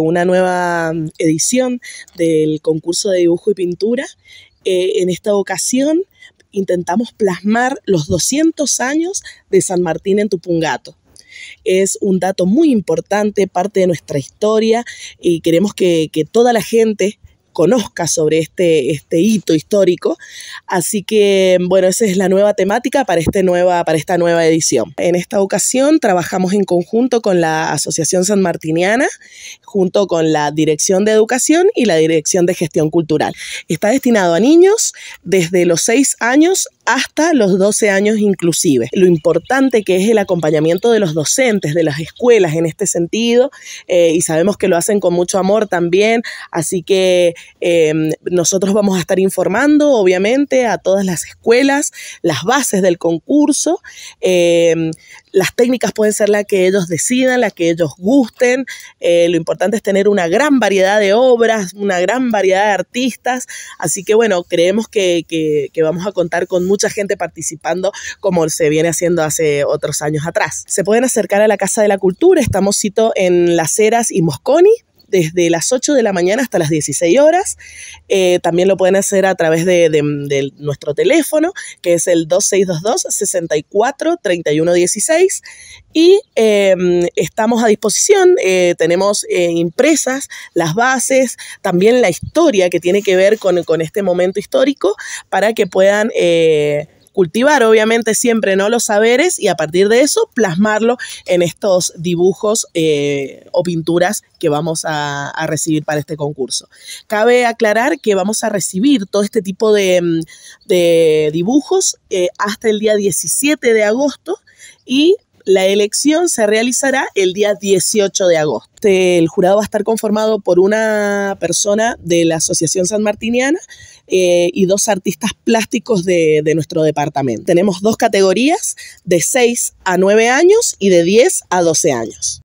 una nueva mm, edición del concurso de dibujo y pintura. Eh, en esta ocasión intentamos plasmar los 200 años de San Martín en Tupungato. Es un dato muy importante, parte de nuestra historia y queremos que toda la gente conozca sobre este, este hito histórico. Así que, bueno, esa es la nueva temática para, este nueva, para esta nueva edición. En esta ocasión trabajamos en conjunto con la Asociación San Martiniana, junto con la Dirección de Educación y la Dirección de Gestión Cultural. Está destinado a niños desde los 6 años hasta los 12 años inclusive. Lo importante que es el acompañamiento de los docentes, de las escuelas en este sentido, eh, y sabemos que lo hacen con mucho amor también, así que em, nosotros vamos a estar informando, obviamente, a todas las escuelas, las bases del concurso, em, las técnicas pueden ser las que ellos decidan, las que ellos gusten, eh, lo importante es tener una gran variedad de obras, una gran variedad de artistas, así que bueno, creemos que, que vamos a contar con mucha gente participando como se viene haciendo hace otros años atrás. Se pueden acercar a la Casa de la Cultura, estamos en Las Heras y Mosconi, desde las 8 de la mañana hasta las 16 horas. Eh, también lo pueden hacer a través de, nuestro teléfono, que es el 2622-643116. Y em, estamos a disposición, eh, tenemos eh, impresas las bases, también la historia que tiene que ver con este momento histórico, para que puedan cultivar obviamente siempre ¿no? los saberes y a partir de eso plasmarlo en estos dibujos eh, o pinturas que vamos a, recibir para este concurso. Cabe aclarar que vamos a recibir todo este tipo de, mm, dibujos eh, hasta el día 17 de agosto y la elección se realizará el día 18 de agosto. El jurado va a estar conformado por una persona de la Asociación San Martiniana eh, y dos artistas plásticos de, de nuestro departamento. Tenemos dos categorías de 6 a 9 años y de 10 a 12 años.